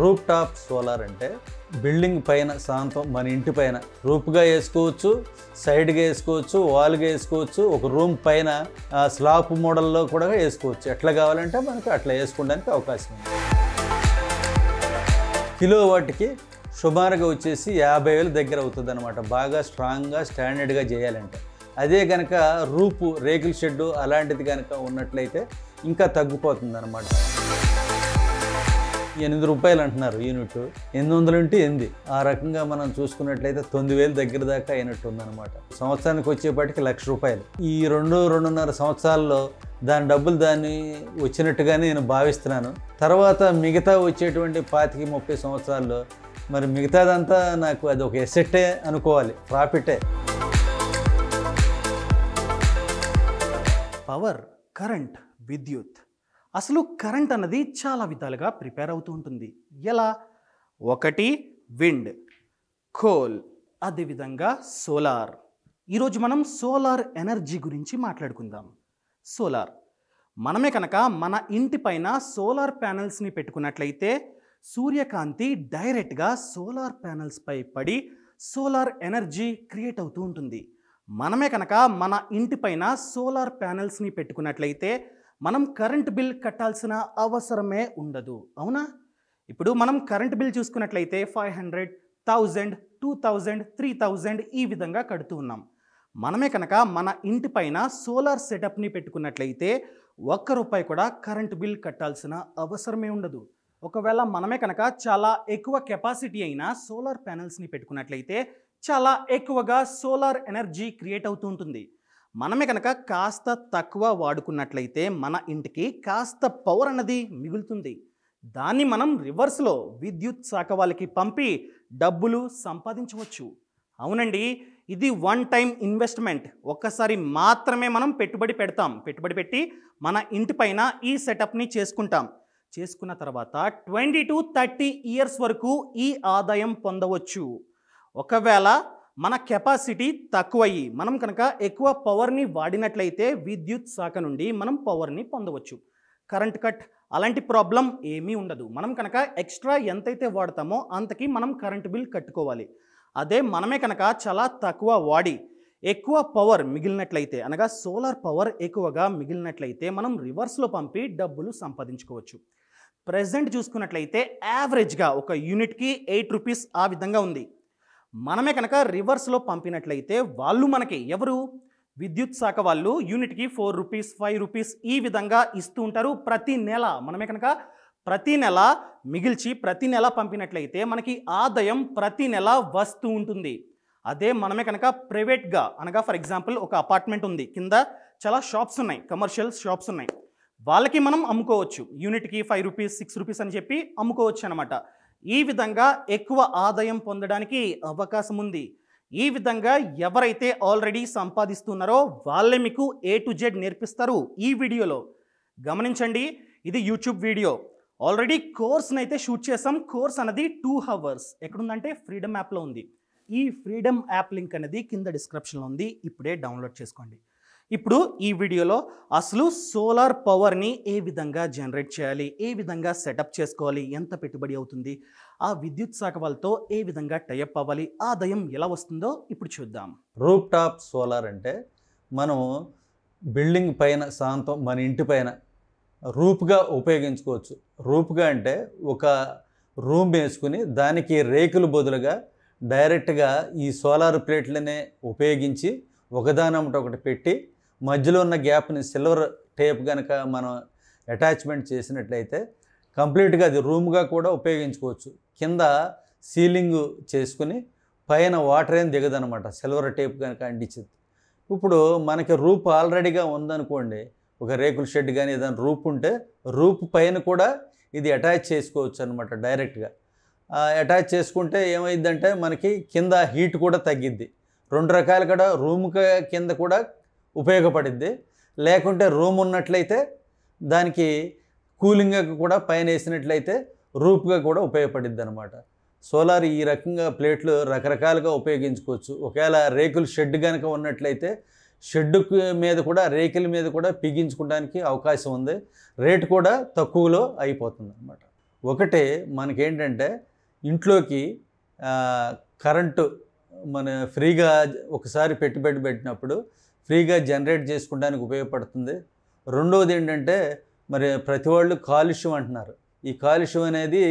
రూప్ top solar అంటే building పైన సాంతం మన ఇంటి పైన రూప్గా వేసుకోవచ్చు సైడ్గా వేసుకోవచ్చు వాల్గా వేసుకోవచ్చు ఒక రూమ్ పైన స్లాబ్ మోడల్లో కూడా వేసుకోవచ్చు ఎట్లా కావాలంటే మనకు అట్లా వేసుకోవడానికి అవకాశం ఉంది కిలో వాటికి సుమారుగా వచ్చేసి యాభై వేలు దగ్గర అవుతుంది అనమాట బాగా స్ట్రాంగ్గా స్టాండర్డ్గా చేయాలంటే అదే కనుక రూపు రేకుల షెడ్డు అలాంటిది కనుక ఉన్నట్లయితే ఇంకా తగ్గిపోతుంది అనమాట ఎనిమిది రూపాయలు అంటున్నారు యూనిట్ ఎనిమిది వందలు ఉంటే ఎనిమిది ఆ రకంగా మనం చూసుకున్నట్లయితే తొమ్మిది వేలు దగ్గర దాకా అయినట్టు ఉందన్నమాట సంవత్సరానికి వచ్చేపాటికి లక్ష రూపాయలు ఈ రెండు రెండున్నర సంవత్సరాల్లో దాని డబ్బులు దాన్ని వచ్చినట్టుగానే నేను భావిస్తున్నాను తర్వాత మిగతా వచ్చేటువంటి పాతిక ముప్పై సంవత్సరాల్లో మరి మిగతాదంతా నాకు అది ఒక ఎసెట్టే అనుకోవాలి ప్రాఫిటే పవర్ కరెంట్ విద్యుత్ అసలు కరెంట్ అన్నది చాలా విధాలుగా ప్రిపేర్ అవుతూ ఉంటుంది ఎలా ఒకటి విండ్ కోల్ అదేవిధంగా సోలార్ ఈరోజు మనం సోలార్ ఎనర్జీ గురించి మాట్లాడుకుందాం సోలార్ మనమే కనుక మన ఇంటి పైన సోలార్ ప్యానెల్స్ని పెట్టుకున్నట్లయితే సూర్యకాంతి డైరెక్ట్గా సోలార్ ప్యానెల్స్పై పడి సోలార్ ఎనర్జీ క్రియేట్ అవుతూ ఉంటుంది మనమే కనుక మన ఇంటిపైన సోలార్ ప్యానెల్స్ని పెట్టుకున్నట్లయితే మనం కరెంట్ బిల్ కట్టాల్సిన అవసరమే ఉండదు అవునా ఇప్పుడు మనం కరెంట్ బిల్ చూసుకున్నట్లయితే five hundred thousand two thousand three thousand ఈ విధంగా కడుతూ ఉన్నాం మనమే కనుక మన ఇంటి పైన సోలార్ సెటప్ని పెట్టుకున్నట్లయితే ఒక్క రూపాయి కూడా కరెంట్ బిల్ కట్టాల్సిన అవసరమే ఉండదు ఒకవేళ మనమే కనుక చాలా ఎక్కువ కెపాసిటీ అయిన సోలార్ ప్యానెల్స్ని పెట్టుకున్నట్లయితే చాలా ఎక్కువగా సోలార్ ఎనర్జీ క్రియేట్ అవుతూ ఉంటుంది మనమే కనుక కాస్త తక్కువ వాడుకున్నట్లయితే మన ఇంటికి కాస్త పవర్ అన్నది మిగులుతుంది దాన్ని మనం రివర్స్లో విద్యుత్ శాఖ వాళ్ళకి పంపి డబ్బులు సంపాదించవచ్చు అవునండి ఇది వన్ టైం ఇన్వెస్ట్మెంట్ ఒక్కసారి మాత్రమే మనం పెట్టుబడి పెడతాం పెట్టుబడి పెట్టి మన ఇంటిపైన ఈ సెటప్ని చేసుకుంటాం చేసుకున్న తర్వాత ట్వంటీ టు థర్టీ ఇయర్స్ వరకు ఈ ఆదాయం పొందవచ్చు ఒకవేళ మన కెపాసిటీ తక్కువయ్యి మనం కనుక ఎక్కువ పవర్ని వాడినట్లయితే విద్యుత్ శాఖ నుండి మనం పవర్ని పొందవచ్చు కరెంట్ కట్ అలాంటి ప్రాబ్లం ఏమీ ఉండదు మనం కనుక ఎక్స్ట్రా ఎంతైతే వాడతామో అంతకి మనం కరెంట్ బిల్ కట్టుకోవాలి అదే మనమే కనుక చాలా తక్కువ వాడి ఎక్కువ పవర్ మిగిలినట్లయితే అనగా సోలార్ పవర్ ఎక్కువగా మిగిలినట్లయితే మనం రివర్స్లో పంపి డబ్బులు సంపాదించుకోవచ్చు ప్రజెంట్ చూసుకున్నట్లయితే యావరేజ్గా ఒక యూనిట్కి ఎయిట్ రూపీస్ ఆ విధంగా ఉంది మనమే కనుక రివర్స్లో పంపినట్లయితే వాళ్ళు మనకి ఎవరు విద్యుత్ శాఖ వాళ్ళు యూనిట్కి ఫోర్ రూపీస్ ఫైవ్ రూపీస్ ఈ విధంగా ఇస్తూ ఉంటారు ప్రతి నెల మనమే కనుక ప్రతి నెల మిగిల్చి ప్రతి నెల పంపినట్లయితే మనకి ఆదాయం ప్రతి నెల వస్తూ ఉంటుంది అదే మనమే కనుక ప్రైవేట్గా అనగా ఫర్ ఎగ్జాంపుల్ ఒక అపార్ట్మెంట్ ఉంది కింద చాలా షాప్స్ ఉన్నాయి కమర్షియల్ షాప్స్ ఉన్నాయి వాళ్ళకి మనం అమ్ముకోవచ్చు యూనిట్కి ఫైవ్ రూపీస్ సిక్స్ రూపీస్ అని చెప్పి అమ్ముకోవచ్చు అనమాట ఈ విధంగా ఎక్కువ ఆదాయం పొందడానికి అవకాశం ఉంది ఈ విధంగా ఎవరైతే ఆల్రెడీ సంపాదిస్తున్నారో వాళ్ళే మీకు ఏ టు జెడ్ నేర్పిస్తారు ఈ వీడియోలో గమనించండి ఇది యూట్యూబ్ వీడియో ఆల్రెడీ కోర్స్ని అయితే షూట్ చేసాం కోర్స్ అనేది టూ హవర్స్ ఎక్కడుందంటే ఫ్రీడమ్ యాప్లో ఉంది ఈ ఫ్రీడమ్ యాప్ లింక్ అనేది కింద డిస్క్రిప్షన్లో ఉంది ఇప్పుడే డౌన్లోడ్ చేసుకోండి ఇప్పుడు ఈ వీడియోలో అసలు సోలార్ పవర్ని ఏ విధంగా జనరేట్ చేయాలి ఏ విధంగా సెటప్ చేసుకోవాలి ఎంత పెట్టుబడి అవుతుంది ఆ విద్యుత్ శాఖ వాళ్ళతో ఏ విధంగా టైఅప్ అవ్వాలి ఆదాయం ఎలా వస్తుందో ఇప్పుడు చూద్దాం రూప్ టాప్ సోలార్ అంటే మనం బిల్డింగ్ పైన సాంతం మన ఇంటి పైన రూప్గా ఉపయోగించుకోవచ్చు రూప్గా అంటే ఒక రూమ్ వేసుకుని దానికి రేకులు బదులుగా డైరెక్ట్గా ఈ సోలార్ ప్లేట్లనే ఉపయోగించి ఒకదానమ్మట ఒకటి పెట్టి మధ్యలో ఉన్న గ్యాప్ని సిల్వర్ టేప్ కనుక మనం అటాచ్మెంట్ చేసినట్లయితే కంప్లీట్గా అది రూమ్గా కూడా ఉపయోగించుకోవచ్చు కింద సీలింగ్ చేసుకుని పైన వాటర్ ఏం దిగదనమాట సిల్వర్ టేప్ కనుక అంటించింది ఇప్పుడు మనకి రూప్ ఆల్రెడీగా ఉందనుకోండి ఒక రేకుల షెడ్ కానీ ఏదైనా రూప్ ఉంటే రూప్ పైన కూడా ఇది అటాచ్ చేసుకోవచ్చు అనమాట డైరెక్ట్గా అటాచ్ చేసుకుంటే ఏమైందంటే మనకి కింద హీట్ కూడా తగ్గిద్ది రెండు రకాలు కూడా రూమ్ కింద కూడా ఉపయోగపడింది లేకుంటే రూమ్ ఉన్నట్లయితే దానికి కూలింగ్గా కూడా పైన వేసినట్లయితే రూప్గా కూడా ఉపయోగపడింది అనమాట సోలార్ ఈ రకంగా ప్లేట్లు రకరకాలుగా ఉపయోగించుకోవచ్చు ఒకవేళ రేకులు షెడ్ కనుక ఉన్నట్లయితే షెడ్ మీద కూడా రేకుల మీద కూడా పిగించుకోవడానికి అవకాశం ఉంది రేటు కూడా తక్కువలో అయిపోతుంది అనమాట ఒకటి మనకేంటంటే ఇంట్లోకి కరెంటు మన ఫ్రీగా ఒకసారి పెట్టుబడి పెట్టినప్పుడు ఫ్రీగా జనరేట్ చేసుకోవడానికి ఉపయోగపడుతుంది రెండవది ఏంటంటే మరి ప్రతి వాళ్ళు కాలుష్యం అంటున్నారు ఈ కాలుష్యం అనేది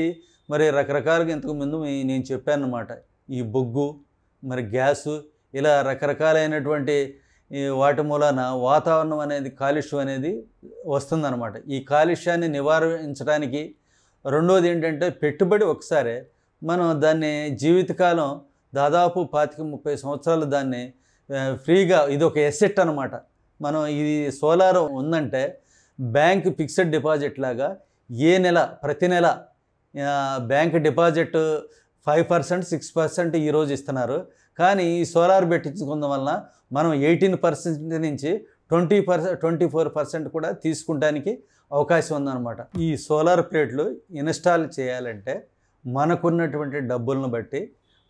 మరి రకరకాలుగా ఇంతకుముందు నేను చెప్పాను అన్నమాట ఈ బొగ్గు మరి గ్యాసు ఇలా రకరకాలైనటువంటి వాటి మూలాన వాతావరణం అనేది కాలుష్యం అనేది వస్తుందన్నమాట ఈ కాలుష్యాన్ని నివారించడానికి రెండవది ఏంటంటే పెట్టుబడి ఒకసారి మనం దాన్ని జీవితకాలం దాదాపు పాతిక ముప్పై సంవత్సరాలు దాన్ని ఫ్రీగా ఇది ఒక ఎసెట్ అనమాట మనం ఇది సోలార్ ఉందంటే బ్యాంక్ ఫిక్స్డ్ డిపాజిట్ లాగా ఏ నెల ప్రతి నెల bank deposit five percent six percent ఈరోజు ఇస్తున్నారు కానీ ఈ సోలార్ పెట్టించుకుందాం వలన మనం ఎయిటీన్ పర్సెంట్ నుంచి twenty percent twenty four percent కూడా తీసుకుంటానికి అవకాశం ఉందన్నమాట ఈ సోలార్ ప్లేట్లు ఇన్స్టాల్ చేయాలంటే మనకున్నటువంటి డబ్బులను బట్టి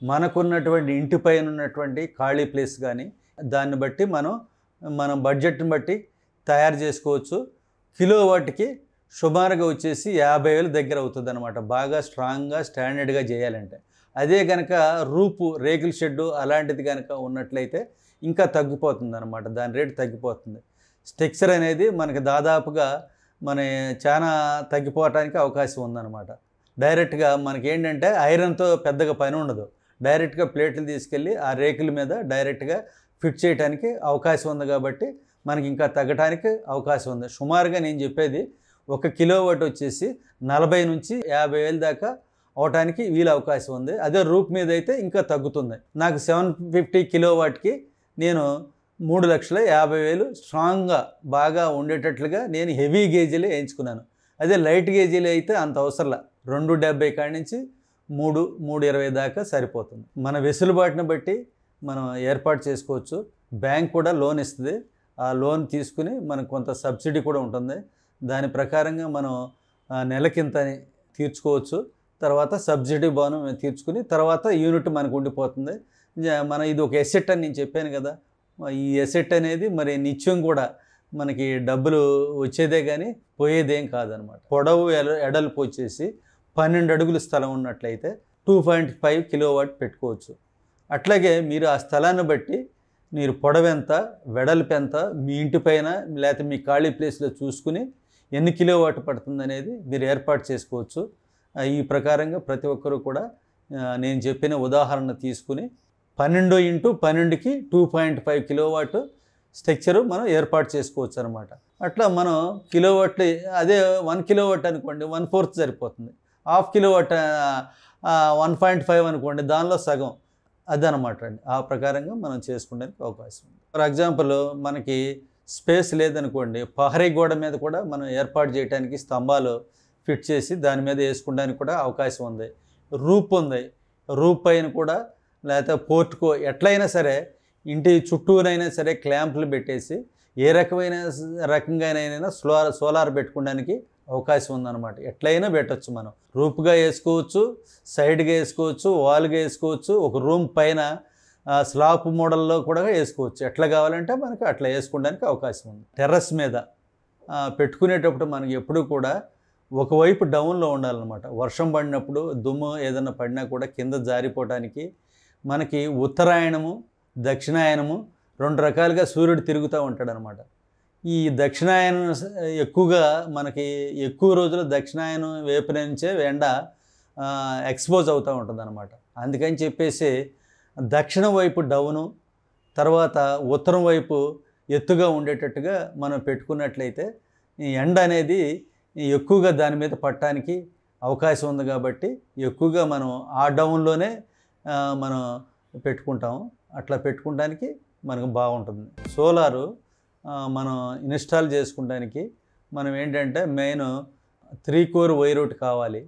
మనకున్నటువంటి ఇంటిపైన ఉన్నటువంటి ఖాళీ ప్లేస్ కానీ దాన్ని బట్టి మనం మనం బడ్జెట్ని బట్టి తయారు చేసుకోవచ్చు కిలో వాటికి సుమారుగా వచ్చేసి యాభై వేల దగ్గర అవుతుంది అనమాట బాగా స్ట్రాంగ్గా స్టాండర్డ్గా చేయాలంటే అదే కనుక రూపు రేకుల షెడ్డు అలాంటిది కనుక ఉన్నట్లయితే ఇంకా తగ్గిపోతుంది అనమాట దాని రేటు తగ్గిపోతుంది స్ట్రక్చర్ అనేది మనకి దాదాపుగా మన చాలా తగ్గిపోవటానికి అవకాశం ఉందన్నమాట డైరెక్ట్గా మనకి ఏంటంటే ఐరన్తో పెద్దగా పని ఉండదు డైరెక్ట్గా ప్లేట్లు తీసుకెళ్ళి ఆ రేకుల మీద డైరెక్ట్గా ఫిట్ చేయడానికి అవకాశం ఉంది కాబట్టి మనకి ఇంకా తగ్గడానికి అవకాశం ఉంది సుమారుగా నేను చెప్పేది ఒక కిలో వాటి వచ్చేసి నలభై నుంచి యాభై వేలు దాకా అవటానికి వీలు అవకాశం ఉంది అదే రూప్ మీద అయితే ఇంకా తగ్గుతుంది నాకు సెవెన్ ఫిఫ్టీ కిలో వాటికి నేను మూడు లక్షల యాభై వేలు స్ట్రాంగ్గా బాగా ఉండేటట్లుగా నేను హెవీ గేజీలే ఎంచుకున్నాను అదే లైట్ గేజీలు అయితే అంత అవసరంలా రెండు డెబ్బై కాడి నుంచి మూడు మూడు ఇరవై దాకా సరిపోతుంది మన వెసులుబాటుని బట్టి మనం ఏర్పాటు చేసుకోవచ్చు బ్యాంక్ కూడా లోన్ ఇస్తుంది ఆ లోన్ తీసుకుని మనకు కొంత సబ్సిడీ కూడా ఉంటుంది దాని ప్రకారంగా మనం నెలకింతని తీర్చుకోవచ్చు తర్వాత సబ్సిడీ బాను తీర్చుకుని తర్వాత యూనిట్ మనకు ఉండిపోతుంది మన ఇది ఒక ఎసెట్ అని నేను చెప్పాను కదా ఈ ఎసెట్ అనేది మరి నిత్యం కూడా మనకి డబ్బులు వచ్చేదే కానీ పోయేదేం కాదనమాట పొడవు ఎడల్పు వచ్చేసి పన్నెండు అడుగుల స్థలం ఉన్నట్లయితే టూ పాయింట్ ఫైవ్ కిలోవాట్ పెట్టుకోవచ్చు అట్లాగే మీరు ఆ స్థలాన్ని బట్టి మీరు పొడవెంత వెడల్పెంత మీ ఇంటిపైన లేకపోతే మీ ఖాళీ ప్లేస్లో చూసుకుని ఎన్ని కిలోవాట్ పడుతుంది అనేది మీరు ఏర్పాటు చేసుకోవచ్చు ఈ ప్రకారంగా ప్రతి ఒక్కరూ కూడా నేను చెప్పిన ఉదాహరణ తీసుకుని పన్నెండు ఇంటూ పన్నెండుకి two point five kilowatt structure మనం ఏర్పాటు చేసుకోవచ్చు అనమాట అట్లా మనం కిలోవాట్లు అదే వన్ కిలోవాట్ అనుకోండి వన్ ఫోర్త్ సరిపోతుంది half kilo one point five అనుకోండి దానిలో సగం అది అనమాట అండి ఆ ప్రకారంగా మనం చేసుకోవడానికి అవకాశం ఉంది ఫర్ ఎగ్జాంపుల్ మనకి స్పేస్ లేదనుకోండి పహరీ గోడ మీద కూడా మనం ఏర్పాటు చేయడానికి స్తంభాలు ఫిట్ చేసి దాని మీద వేసుకోవడానికి కూడా అవకాశం ఉంది రూప్ ఉంది రూప్ పైన కూడా లేకపోతే పోర్టుకో ఎట్లయినా సరే ఇంటి చుట్టూనైనా సరే క్లాంపులు పెట్టేసి ఏ రకమైన రకంగానైనా స్లో సోలార్ పెట్టుకోవడానికి అవకాశం ఉందన్నమాట ఎట్లయినా పెట్టచ్చు మనం రూపుగా వేసుకోవచ్చు సైడ్గా వేసుకోవచ్చు వాల్గా వేసుకోవచ్చు ఒక రూమ్ పైన స్లాప్ మోడల్లో కూడా వేసుకోవచ్చు ఎట్లా కావాలంటే మనకి అట్లా వేసుకోవడానికి అవకాశం ఉంది టెర్రస్ మీద పెట్టుకునేటప్పుడు మనకి ఎప్పుడు కూడా ఒకవైపు డౌన్లో ఉండాలన్నమాట వర్షం పడినప్పుడు దుమ్ము ఏదైనా పడినా కూడా కింద జారిపోవడానికి మనకి ఉత్తరాయణము దక్షిణాయనము రెండు రకాలుగా సూర్యుడు తిరుగుతూ ఉంటాడనమాట ఈ దక్షిణాయనం ఎక్కువగా మనకి ఎక్కువ రోజులు దక్షిణాయనం వేపు నుంచే ఎండ ఎక్స్పోజ్ అవుతూ ఉంటుంది అనమాట అందుకని చెప్పేసి దక్షిణం వైపు డౌను తర్వాత ఉత్తరం వైపు ఎత్తుగా ఉండేటట్టుగా మనం పెట్టుకున్నట్లయితే ఈ ఎండ అనేది ఎక్కువగా దాని మీద పట్టడానికి అవకాశం ఉంది కాబట్టి ఎక్కువగా మనం ఆ డౌన్లోనే మనం పెట్టుకుంటాము అట్లా పెట్టుకుంటానికి మనకు బాగుంటుంది సోలారు మనం ఇన్స్టాల్ చేసుకోవడానికి మనం ఏంటంటే మెయిన్ త్రీ కోర్ వైర్ ఒకటి కావాలి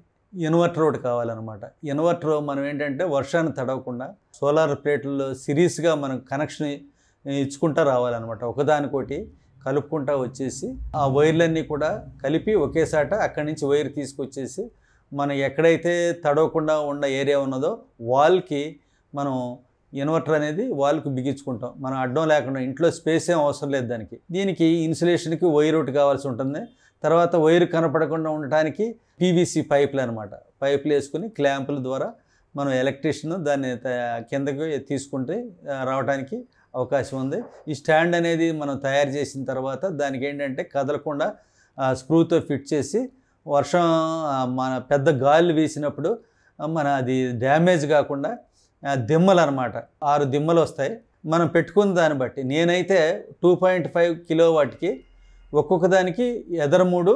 ఇన్వర్టర్ ఒకటి కావాలన్నమాట ఇన్వర్టర్ మనం ఏంటంటే వర్షాన్ని తడవకుండా సోలార్ ప్లేట్లో సిరీస్గా మనం కనెక్షన్ ఇచ్చుకుంటా రావాలన్నమాట ఒకదానికోటి కలుపుకుంటా వచ్చేసి ఆ వైర్లన్నీ కూడా కలిపి ఒకేసాట అక్కడి నుంచి వైర్ తీసుకొచ్చేసి మనం ఎక్కడైతే తడవకుండా ఉన్న ఏరియా ఉన్నదో వాల్కి మనం ఇన్వర్టర్ అనేది వాళ్ళకు బిగించుకుంటాం మనం అడ్డం లేకుండా ఇంట్లో స్పేస్ ఏం అవసరం లేదు దానికి దీనికి ఇన్సులేషన్కి వైర్ ఒకటి కావాల్సి ఉంటుంది తర్వాత వైర్ కనపడకుండా ఉండటానికి పీవీసీ పైప్లు అనమాట పైప్లు వేసుకుని క్లాంపుల ద్వారా మనం ఎలక్ట్రిషియన్ దాన్ని కిందకి తీసుకుంటే రావడానికి అవకాశం ఉంది ఈ స్టాండ్ అనేది మనం తయారు చేసిన తర్వాత దానికి ఏంటంటే కదలకుండా స్క్రూతో ఫిట్ చేసి వర్షం మన పెద్ద గాలి వేసినప్పుడు మన అది డ్యామేజ్ కాకుండా దిమ్మలు అనమాట ఆరు దిమ్మలు వస్తాయి మనం పెట్టుకున్న దాన్ని బట్టి నేనైతే టూ పాయింట్ ఫైవ్ కిలో వాటికి ఒక్కొక్క దానికి ఎదర మూడు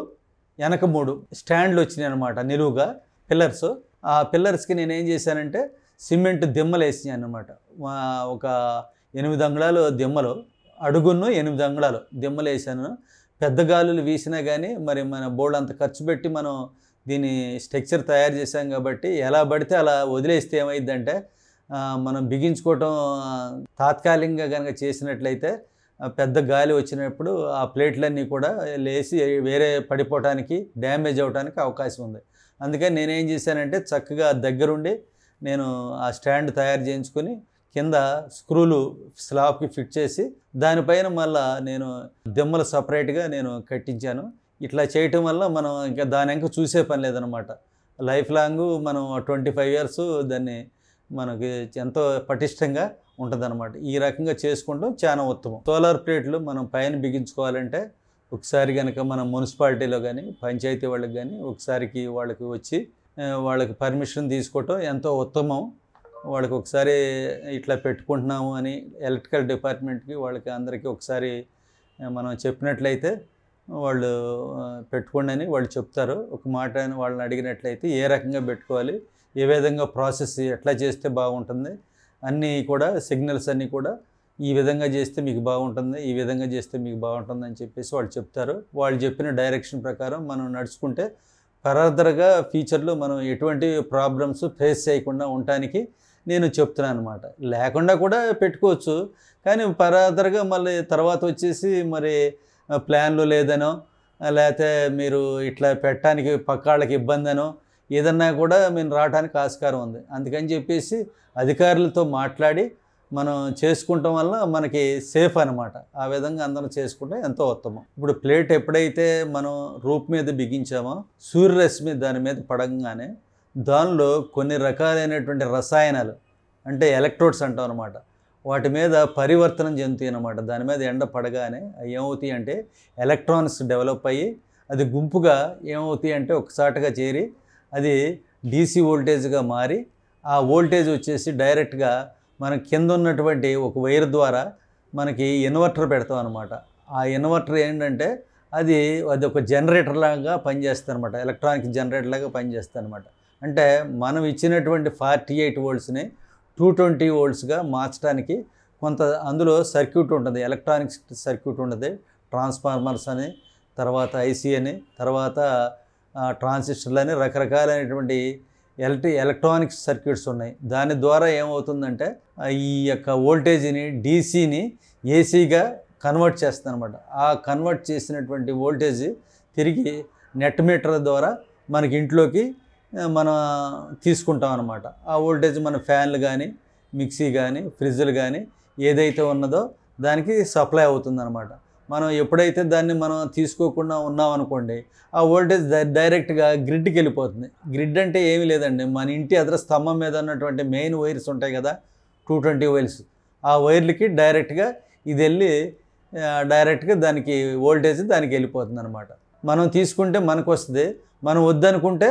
వెనక మూడు స్టాండ్లు వచ్చినాయి అనమాట నిలువుగా పిల్లర్స్ ఆ పిల్లర్స్కి నేను ఏం చేశానంటే సిమెంట్ దిమ్మలు వేసినాయి అనమాట ఒక ఎనిమిది అంగుళాలు దిమ్మలు అడుగును ఎనిమిది అంగుళాలు దిమ్మలు వేసాను పెద్ద గాలులు వీసినా కానీ మరి మన బోర్డు అంత ఖర్చు పెట్టి మనం దీని స్ట్రక్చర్ తయారు చేసాం కాబట్టి ఎలా పడితే అలా వదిలేస్తే ఏమైందంటే మనం బిగించుకోవటం తాత్కాలికంగా కనుక చేసినట్లయితే పెద్ద గాలి వచ్చినప్పుడు ఆ ప్లేట్లన్నీ కూడా లేచి వేరే పడిపోవటానికి డ్యామేజ్ అవడానికి అవకాశం ఉంది అందుకని నేనేం చేశానంటే చక్కగా దగ్గరుండి నేను ఆ స్టాండ్ తయారు చేయించుకొని కింద స్క్రూలు స్లాబ్కి ఫిట్ చేసి దానిపైన మళ్ళా నేను దిమ్మలు సపరేట్గా నేను కట్టించాను ఇట్లా చేయటం వల్ల మనం ఇంకా దాని చూసే పని లేదనమాట లైఫ్ లాంగ్ మనం ట్వంటీ ఫైవ్ ఇయర్స్ దాన్ని మనకి ఎంతో పటిష్టంగా అనమాట ఈ రకంగా చేసుకుంటాం చాలా ఉత్తమం సోలార్ ప్లేట్లు మనం పైన బిగించుకోవాలంటే ఒకసారి కనుక మన మున్సిపాలిటీలో కానీ పంచాయతీ వాళ్ళకి కానీ ఒకసారికి వాళ్ళకి వచ్చి వాళ్ళకి పర్మిషన్ తీసుకోవటం ఎంతో ఉత్తమం వాళ్ళకి ఒకసారి ఇట్లా పెట్టుకుంటున్నాము అని ఎలక్ట్రికల్ డిపార్ట్మెంట్కి వాళ్ళకి అందరికీ ఒకసారి మనం చెప్పినట్లయితే వాళ్ళు పెట్టుకోండి అని వాళ్ళు చెప్తారు ఒక మాట అని వాళ్ళని అడిగినట్లయితే ఏ రకంగా పెట్టుకోవాలి ఏ విధంగా ప్రాసెస్ ఎట్లా చేస్తే బాగుంటుంది అన్నీ కూడా సిగ్నల్స్ అన్నీ కూడా ఈ విధంగా చేస్తే మీకు బాగుంటుంది ఈ విధంగా చేస్తే మీకు బాగుంటుంది అని చెప్పేసి వాళ్ళు చెప్తారు వాళ్ళు చెప్పిన డైరెక్షన్ ప్రకారం మనం నడుచుకుంటే ఫర్దర్గా ఫ్యూచర్లో మనం ఎటువంటి ప్రాబ్లమ్స్ ఫేస్ చేయకుండా ఉండటానికి నేను చెప్తున్నాను అనమాట లేకుండా కూడా పెట్టుకోవచ్చు కానీ ఫర్దర్గా మళ్ళీ తర్వాత వచ్చేసి మరి ప్లాన్లు లేదనో లేకపోతే మీరు ఇట్లా పెట్టడానికి పక్కాళ్ళకి ఇబ్బందనో ఏదన్నా కూడా మేము రావడానికి ఆస్కారం ఉంది అందుకని చెప్పేసి అధికారులతో మాట్లాడి మనం చేసుకుంటాం వల్ల మనకి సేఫ్ అనమాట ఆ విధంగా అందరం చేసుకుంటే ఎంతో ఉత్తమం ఇప్పుడు ప్లేట్ ఎప్పుడైతే మనం రూప్ మీద బిగించామో సూర్యరశ్మి దాని మీద పడగానే దానిలో కొన్ని రకాలైనటువంటి రసాయనాలు అంటే ఎలక్ట్రోడ్స్ అంటాం అనమాట వాటి మీద పరివర్తనం చెందుతాయి అనమాట దాని మీద ఎండ పడగానే ఏమవుతాయి అంటే ఎలక్ట్రాన్స్ డెవలప్ అయ్యి అది గుంపుగా ఏమవుతాయి అంటే ఒకసాటిగా చేరి అది డీసీ వోల్టేజ్గా మారి ఆ వోల్టేజ్ వచ్చేసి డైరెక్ట్గా మన కింద ఉన్నటువంటి ఒక వైర్ ద్వారా మనకి ఇన్వర్టర్ పెడతాం అనమాట ఆ ఇన్వర్టర్ ఏంటంటే అది అది ఒక జనరేటర్ లాగా పనిచేస్తుంది అనమాట ఎలక్ట్రానిక్ జనరేటర్ లాగా పనిచేస్తుంది అనమాట అంటే మనం ఇచ్చినటువంటి ఫార్టీ ఎయిట్ వోల్ట్స్ని టూ ట్వంటీ వోల్ట్స్గా మార్చడానికి కొంత అందులో సర్క్యూట్ ఉంటుంది ఎలక్ట్రానిక్స్ సర్క్యూట్ ఉంటుంది ట్రాన్స్ఫార్మర్స్ అని తర్వాత ఐసీ అని తర్వాత ట్రాన్సిస్టర్లని రకరకాలైనటువంటి ఎలక్ట్రి ఎలక్ట్రానిక్ సర్క్యూట్స్ ఉన్నాయి దాని ద్వారా ఏమవుతుందంటే ఈ యొక్క వోల్టేజ్ని డీసీని ఏసీగా కన్వర్ట్ చేస్తుంది అనమాట ఆ కన్వర్ట్ చేసినటువంటి వోల్టేజ్ తిరిగి నెట్ మీటర్ ద్వారా మనకి ఇంట్లోకి మనం తీసుకుంటాం అనమాట ఆ వోల్టేజ్ మన ఫ్యాన్లు కానీ మిక్సీ కానీ ఫ్రిడ్జ్లు కానీ ఏదైతే ఉన్నదో దానికి సప్లై అవుతుందన్నమాట మనం ఎప్పుడైతే దాన్ని మనం తీసుకోకుండా ఉన్నాం అనుకోండి ఆ వోల్టేజ్ డైరెక్ట్గా గ్రిడ్కి వెళ్ళిపోతుంది గ్రిడ్ అంటే ఏమీ లేదండి మన ఇంటి అదర స్తంభం మీద ఉన్నటువంటి మెయిన్ వైర్స్ ఉంటాయి కదా టూ ట్వంటీ వైర్స్ ఆ వైర్లకి డైరెక్ట్గా ఇది వెళ్ళి డైరెక్ట్గా దానికి ఓల్టేజ్ దానికి వెళ్ళిపోతుంది అనమాట మనం తీసుకుంటే మనకు వస్తుంది మనం వద్దనుకుంటే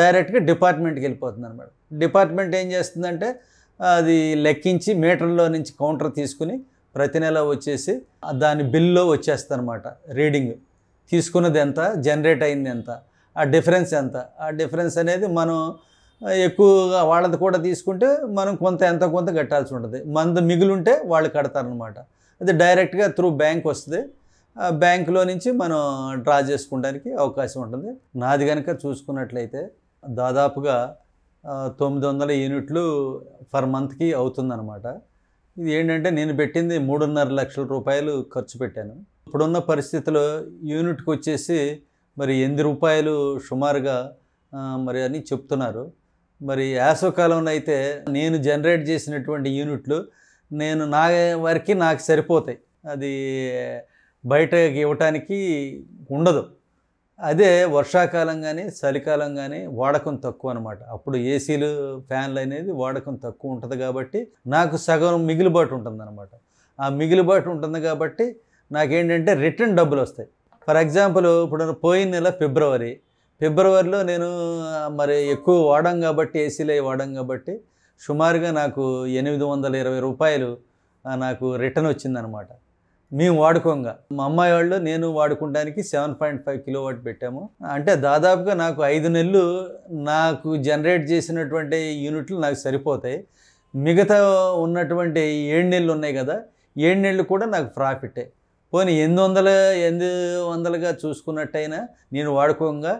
డైరెక్ట్గా డిపార్ట్మెంట్కి వెళ్ళిపోతుంది అనమాట డిపార్ట్మెంట్ ఏం చేస్తుందంటే అది లెక్కించి మీటర్లో నుంచి కౌంటర్ తీసుకుని ప్రతి నెల వచ్చేసి దాని బిల్లో వచ్చేస్తుంది అనమాట రీడింగ్ తీసుకున్నది ఎంత జనరేట్ అయింది ఎంత ఆ డిఫరెన్స్ ఎంత ఆ డిఫరెన్స్ అనేది మనం ఎక్కువగా వాళ్ళది కూడా తీసుకుంటే మనం కొంత ఎంత కొంత కట్టాల్సి ఉంటుంది మిగులు మిగులుంటే వాళ్ళు కడతారనమాట అది డైరెక్ట్గా త్రూ బ్యాంక్ వస్తుంది ఆ బ్యాంకులో నుంచి మనం డ్రా చేసుకోవడానికి అవకాశం ఉంటుంది నాది కనుక చూసుకున్నట్లయితే దాదాపుగా తొమ్మిది వందల యూనిట్లు పర్ మంత్కి అవుతుందన్నమాట ఇది ఏంటంటే నేను పెట్టింది మూడున్నర లక్షల రూపాయలు ఖర్చు పెట్టాను ఇప్పుడున్న పరిస్థితిలో యూనిట్కి వచ్చేసి మరి ఎనిమిది రూపాయలు సుమారుగా మరి అని చెప్తున్నారు మరి యాసవకాలంలో అయితే నేను జనరేట్ చేసినటువంటి యూనిట్లు నేను నా వరకు నాకు సరిపోతాయి అది బయటకి ఇవ్వటానికి ఉండదు అదే వర్షాకాలం కానీ చలికాలం కానీ వాడకం తక్కువ అనమాట అప్పుడు ఏసీలు ఫ్యాన్లు అనేది వాడకం తక్కువ ఉంటుంది కాబట్టి నాకు సగం మిగిలిబాటు ఉంటుంది అనమాట ఆ మిగిలిబాటు ఉంటుంది కాబట్టి నాకేంటంటే రిటర్న్ డబ్బులు వస్తాయి ఫర్ ఎగ్జాంపుల్ ఇప్పుడు పోయిన నెల ఫిబ్రవరి ఫిబ్రవరిలో నేను మరి ఎక్కువ వాడాం కాబట్టి ఏసీలే వాడాం కాబట్టి సుమారుగా నాకు ఎనిమిది వందల ఇరవై రూపాయలు నాకు రిటర్న్ వచ్చిందనమాట మేము వాడుకోంగా మా అమ్మాయి వాళ్ళు నేను వాడుకోవడానికి seven point five kilowatt పెట్టాము అంటే దాదాపుగా నాకు ఐదు నెలలు నాకు జనరేట్ చేసినటువంటి యూనిట్లు నాకు సరిపోతాయి మిగతా ఉన్నటువంటి ఏడు నెలలు ఉన్నాయి కదా ఏడు నెలలు కూడా నాకు ప్రాఫిటే పోనీ ఎనిమిది వందల ఎనిమిది వందలుగా చూసుకున్నట్టయినా నేను వాడుకోగా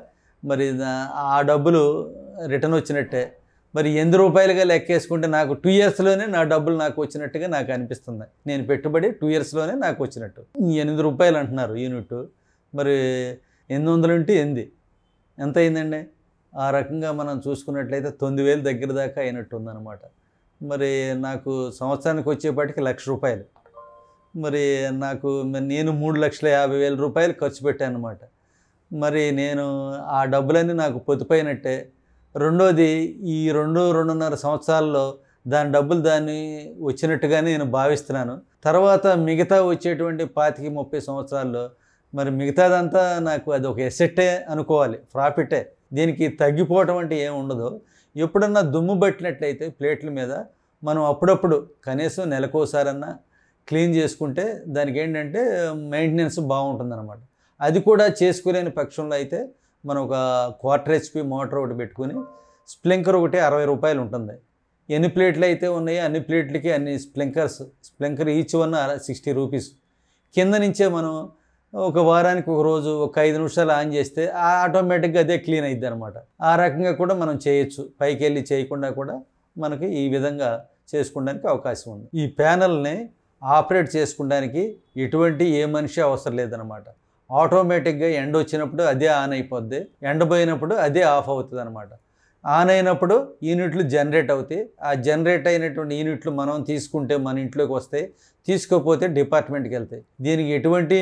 మరి ఆ డబ్బులు రిటర్న్ వచ్చినట్టే మరి ఎనిమిది రూపాయలుగా లెక్కేసుకుంటే నాకు టూ ఇయర్స్లోనే నా డబ్బులు నాకు వచ్చినట్టుగా నాకు అనిపిస్తుంది నేను పెట్టుబడి టూ ఇయర్స్లోనే నాకు వచ్చినట్టు ఎనిమిది రూపాయలు అంటున్నారు యూనిట్ మరి ఎనిమిది వందలు ఉంటే ఎనిమిది ఎంత అయిందండి ఆ రకంగా మనం చూసుకున్నట్లయితే తొమ్మిది వేలు దగ్గర దాకా అయినట్టు ఉందన్నమాట మరి నాకు సంవత్సరానికి వచ్చేపాటికి లక్ష రూపాయలు మరి నాకు నేను మూడు లక్షల యాభై వేల రూపాయలు ఖర్చు పెట్టాను అనమాట మరి నేను ఆ డబ్బులన్నీ నాకు పొదుపు అయినట్టే రెండోది ఈ రెండు రెండున్నర సంవత్సరాల్లో దాని డబ్బులు దాన్ని వచ్చినట్టుగానే నేను భావిస్తున్నాను తర్వాత మిగతా వచ్చేటువంటి పాతికి ముప్పై సంవత్సరాల్లో మరి మిగతాదంతా నాకు అది ఒక ఎసెట్టే అనుకోవాలి ప్రాఫిటే దీనికి తగ్గిపోవటం అంటే ఏమి ఉండదు ఎప్పుడన్నా దుమ్ము పట్టినట్లయితే ప్లేట్ల మీద మనం అప్పుడప్పుడు కనీసం నెలకోసారన్నా క్లీన్ చేసుకుంటే దానికి ఏంటంటే మెయింటెనెన్స్ అనమాట అది కూడా చేసుకోలేని పక్షంలో అయితే మనం ఒక క్వార్టర్ హెచ్పి మోటార్ ఒకటి పెట్టుకుని స్ప్లింకర్ ఒకటి అరవై రూపాయలు ఉంటుంది ఎన్ని ప్లేట్లు అయితే ఉన్నాయి అన్ని ప్లేట్లకి అన్ని sprinklers sprinkler each one sixty rupees కింద నుంచే మనం ఒక వారానికి ఒక రోజు ఒక ఐదు నిమిషాలు ఆన్ చేస్తే ఆటోమేటిక్గా అదే క్లీన్ అయింది అనమాట ఆ రకంగా కూడా మనం చేయొచ్చు పైకి వెళ్ళి చేయకుండా కూడా మనకి ఈ విధంగా చేసుకోవడానికి అవకాశం ఉంది ఈ ప్యానల్ని ఆపరేట్ చేసుకోవడానికి ఎటువంటి ఏ మనిషి అవసరం లేదనమాట ఆటోమేటిక్గా ఎండ వచ్చినప్పుడు అదే ఆన్ అయిపోద్ది ఎండ పోయినప్పుడు అదే ఆఫ్ అవుతుంది అనమాట ఆన్ అయినప్పుడు యూనిట్లు జనరేట్ అవుతాయి ఆ జనరేట్ అయినటువంటి యూనిట్లు మనం తీసుకుంటే మన ఇంట్లోకి వస్తాయి తీసుకోకపోతే డిపార్ట్మెంట్కి వెళ్తాయి దీనికి ఎటువంటి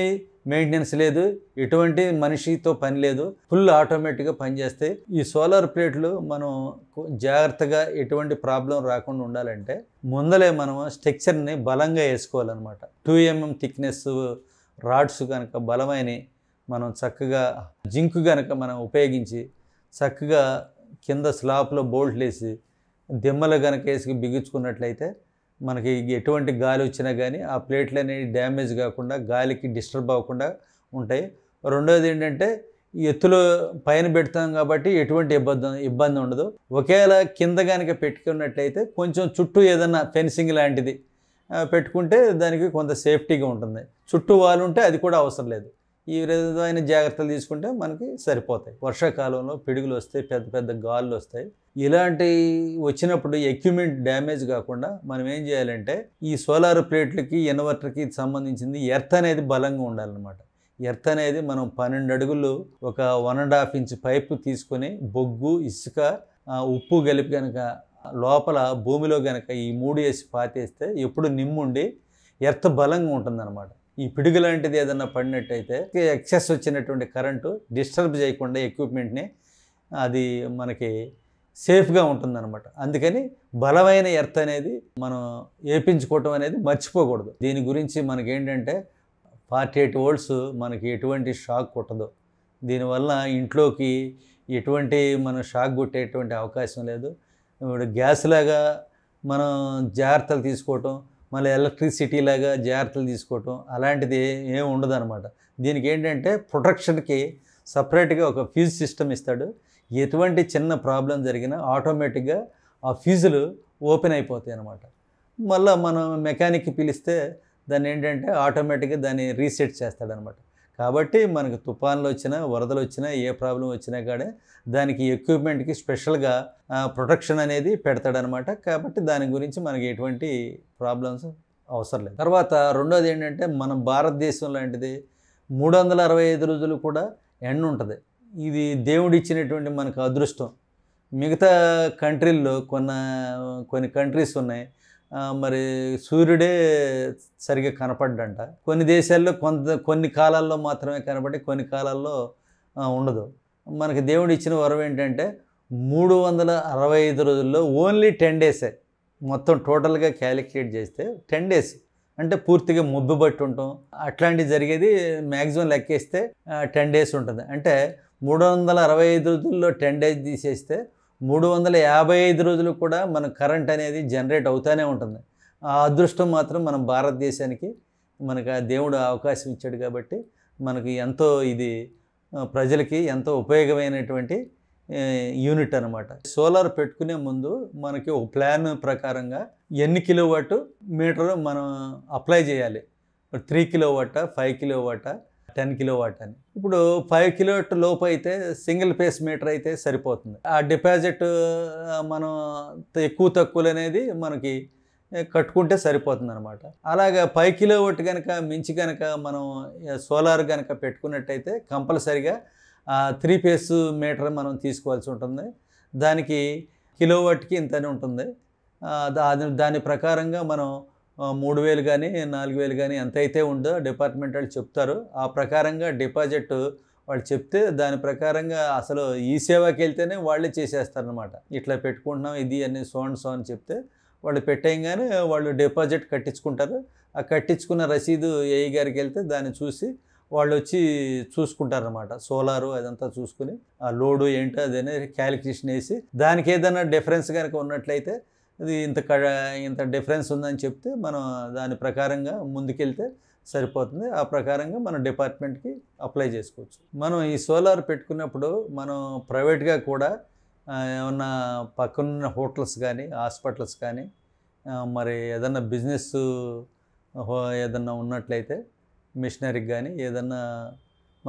మెయింటెనెన్స్ లేదు ఎటువంటి మనిషితో పని లేదు ఫుల్ ఆటోమేటిక్గా పనిచేస్తాయి ఈ సోలార్ ప్లేట్లు మనం జాగ్రత్తగా ఎటువంటి ప్రాబ్లం రాకుండా ఉండాలంటే ముందలే మనం స్ట్రక్చర్ని బలంగా వేసుకోవాలన్నమాట టూ ఎంఎం థిక్నెస్ రాడ్స్ కనుక బలమైన మనం చక్కగా జింక్ కనుక మనం ఉపయోగించి చక్కగా కింద స్లాప్లో బోల్ట్లు వేసి దిమ్మలు కనుక వేసి బిగించుకున్నట్లయితే మనకి ఎటువంటి గాలి వచ్చినా కానీ ఆ ప్లేట్లు అనేవి డ్యామేజ్ కాకుండా గాలికి డిస్టర్బ్ అవ్వకుండా ఉంటాయి రెండోది ఏంటంటే ఎత్తులో పైన పెడతాం కాబట్టి ఎటువంటి ఇబ్బంది ఇబ్బంది ఉండదు ఒకవేళ కింద కనుక పెట్టుకున్నట్లయితే కొంచెం చుట్టూ ఏదన్నా ఫెన్సింగ్ లాంటిది పెట్టుకుంటే దానికి కొంత సేఫ్టీగా ఉంటుంది చుట్టూ వాళ్ళు ఉంటే అది కూడా అవసరం లేదు ఈ విధమైన జాగ్రత్తలు తీసుకుంటే మనకి సరిపోతాయి వర్షాకాలంలో పిడుగులు వస్తాయి పెద్ద పెద్ద గాలులు వస్తాయి ఇలాంటి వచ్చినప్పుడు ఎక్విప్మెంట్ డ్యామేజ్ కాకుండా మనం ఏం చేయాలంటే ఈ సోలార్ ప్లేట్లకి ఇన్వర్టర్కి సంబంధించింది ఎర్త్ అనేది బలంగా ఉండాలన్నమాట ఎర్త్ అనేది మనం పన్నెండు అడుగులు ఒక one and half inch pipe తీసుకొని బొగ్గు ఇసుక ఉప్పు కలిపి కనుక లోపల భూమిలో కనుక ఈ మూడు వేసి పాతేస్తే ఎప్పుడు నిమ్ముండి ఎర్త్ బలంగా ఉంటుందన్నమాట ఈ పిడుగు లాంటిది ఏదన్నా పడినట్టయితే ఎక్సెస్ వచ్చినటువంటి కరెంటు డిస్టర్బ్ చేయకుండా ఎక్విప్మెంట్ని అది మనకి సేఫ్గా ఉంటుందన్నమాట అందుకని బలమైన ఎర్త్ అనేది మనం వేపించుకోవటం అనేది మర్చిపోకూడదు దీని గురించి మనకేంటంటే ఫార్టీ ఎయిట్ వోల్ట్స్ మనకి ఎటువంటి షాక్ కొట్టదు దీనివల్ల ఇంట్లోకి ఎటువంటి మనం షాక్ కొట్టేటువంటి అవకాశం లేదు ఇప్పుడు గ్యాస్ లాగా మనం జాగ్రత్తలు తీసుకోవటం మళ్ళీ ఎలక్ట్రిసిటీ లాగా జాగ్రత్తలు తీసుకోవటం అలాంటిది ఏం ఉండదు అనమాట దీనికి ఏంటంటే ప్రొటెక్షన్కి సపరేట్గా ఒక ఫ్యూజ్ సిస్టమ్ ఇస్తాడు ఎటువంటి చిన్న ప్రాబ్లం జరిగినా ఆటోమేటిక్గా ఆ ఫ్యూజులు ఓపెన్ అయిపోతాయి అనమాట మళ్ళీ మనం మెకానిక్కి పిలిస్తే దాన్ని ఏంటంటే ఆటోమేటిక్గా దాన్ని రీసెట్ చేస్తాడనమాట కాబట్టి మనకు తుఫాన్లు వచ్చినా వరదలు వచ్చినా ఏ ప్రాబ్లం వచ్చినా కానీ దానికి ఎక్విప్మెంట్కి స్పెషల్గా ప్రొటెక్షన్ అనేది పెడతాడనమాట కాబట్టి దాని గురించి మనకి ఎటువంటి ప్రాబ్లమ్స్ అవసరం లేదు తర్వాత రెండోది ఏంటంటే మన భారతదేశం లాంటిది మూడు వందల అరవై ఐదు రోజులు కూడా ఎండ ఉంటుంది ఇది దేవుడు ఇచ్చినటువంటి మనకు అదృష్టం మిగతా కంట్రీల్లో కొన్న కొన్ని కంట్రీస్ ఉన్నాయి మరి సూర్యుడే సరిగ్గా కనపడ్డంట కొన్ని దేశాల్లో కొంత కొన్ని కాలాల్లో మాత్రమే కనపడి కొన్ని కాలాల్లో ఉండదు మనకి దేవుడు ఇచ్చిన వరం ఏంటంటే మూడు వందల అరవై ఐదు రోజుల్లో ఓన్లీ టెన్ డేసే మొత్తం టోటల్గా క్యాలిక్యులేట్ చేస్తే టెన్ డేస్ అంటే పూర్తిగా మొబ్బు బట్టి ఉంటాం అట్లాంటివి జరిగేది మ్యాక్సిమం లెక్కేస్తే టెన్ డేస్ ఉంటుంది అంటే మూడు వందల అరవై ఐదు రోజుల్లో టెన్ డేస్ తీసేస్తే మూడు వందల యాభై ఐదు రోజులు కూడా మన కరెంట్ అనేది జనరేట్ అవుతూనే ఉంటుంది ఆ అదృష్టం మాత్రం మన భారతదేశానికి మనకు ఆ దేవుడు అవకాశం ఇచ్చాడు కాబట్టి మనకు ఎంతో ఇది ప్రజలకి ఎంతో ఉపయోగమైనటువంటి యూనిట్ అనమాట సోలార్ పెట్టుకునే ముందు మనకి ఒక ప్లాన్ ప్రకారంగా ఎన్ని కిలో వాటు మీటర్ మనం అప్లై చేయాలి three kilowatt five kilowatt ten kilowatt అని ఇప్పుడు ఫైవ్ కిలో లోపు అయితే సింగిల్ ఫేస్ మీటర్ అయితే సరిపోతుంది ఆ డిపాజిట్ మనం ఎక్కువ తక్కువలు అనేది మనకి కట్టుకుంటే సరిపోతుంది అనమాట అలాగే పై కిలో ఒకటి కనుక మించి కనుక మనం సోలార్ కనుక పెట్టుకున్నట్టయితే కంపల్సరిగా త్రీ ఫేస్ మీటర్ మనం తీసుకోవాల్సి ఉంటుంది దానికి కిలో కిలోవాట్కి ఇంతనే ఉంటుంది దాని దాని ప్రకారంగా మనం మూడు వేలు కానీ నాలుగు వేలు కానీ ఎంత అయితే ఉందో డిపార్ట్మెంట్ వాళ్ళు చెప్తారు ఆ ప్రకారంగా డిపాజిట్ వాళ్ళు చెప్తే దాని ప్రకారంగా అసలు ఈ సేవకి వెళ్తేనే వాళ్ళే చేసేస్తారనమాట ఇట్లా పెట్టుకుంటున్నాం ఇది అని సో అండ్ సో అని చెప్తే వాళ్ళు పెట్టేయంగానే వాళ్ళు డిపాజిట్ కట్టించుకుంటారు ఆ కట్టించుకున్న రసీదు ఏఐ గారికి వెళ్తే దాన్ని చూసి వాళ్ళు వచ్చి చూసుకుంటారనమాట సోలారు అదంతా చూసుకుని ఆ లోడు ఏంటో అదనే క్యాలిక్యులేషన్ వేసి దానికి ఏదైనా డిఫరెన్స్ కనుక ఉన్నట్లయితే ఇది ఇంత క ఇంత డిఫరెన్స్ ఉందని చెప్తే మనం దాని ప్రకారంగా ముందుకెళ్తే సరిపోతుంది ఆ ప్రకారంగా మన డిపార్ట్మెంట్కి అప్లై చేసుకోవచ్చు మనం ఈ సోలార్ పెట్టుకున్నప్పుడు మనం ప్రైవేట్గా కూడా ఏమన్నా పక్కనున్న హోటల్స్ కానీ హాస్పిటల్స్ కానీ మరి ఏదన్నా బిజినెస్ ఏదన్నా ఉన్నట్లయితే మిషనరీకి కానీ ఏదన్నా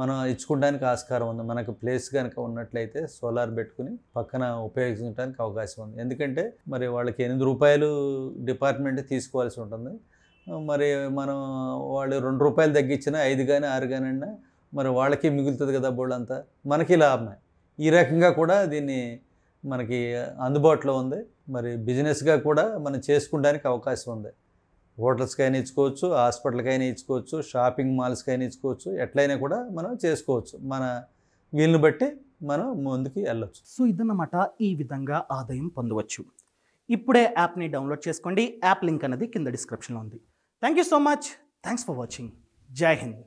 మనం ఇచ్చుకోవడానికి ఆస్కారం ఉంది మనకు ప్లేస్ కనుక ఉన్నట్లయితే సోలార్ పెట్టుకుని పక్కన ఉపయోగించడానికి అవకాశం ఉంది ఎందుకంటే మరి వాళ్ళకి ఎనిమిది రూపాయలు డిపార్ట్మెంట్ తీసుకోవాల్సి ఉంటుంది మరి మనం వాళ్ళు రెండు రూపాయలు తగ్గించినా ఐదు కానీ ఆరు కానీ అన్నా మరి వాళ్ళకి మిగులుతుంది కదా బోర్డు అంతా మనకి లాభమే ఈ రకంగా కూడా దీన్ని మనకి అందుబాటులో ఉంది మరి బిజినెస్గా కూడా మనం చేసుకోవడానికి అవకాశం ఉంది హోటల్స్కైనా ఇచ్చుకోవచ్చు హాస్పిటల్కైనా ఇచ్చుకోవచ్చు షాపింగ్ మాల్స్కైనా ఇచ్చుకోవచ్చు ఎట్లయినా కూడా మనం చేసుకోవచ్చు మన వీళ్ళని బట్టి మనం ముందుకు వెళ్ళవచ్చు సో ఇదన్నమాట ఈ విధంగా ఆదాయం పొందవచ్చు ఇప్పుడే యాప్ని డౌన్లోడ్ చేసుకోండి యాప్ లింక్ అనేది కింద డిస్క్రిప్షన్లో ఉంది thank you so much thanks for watching జై హింద్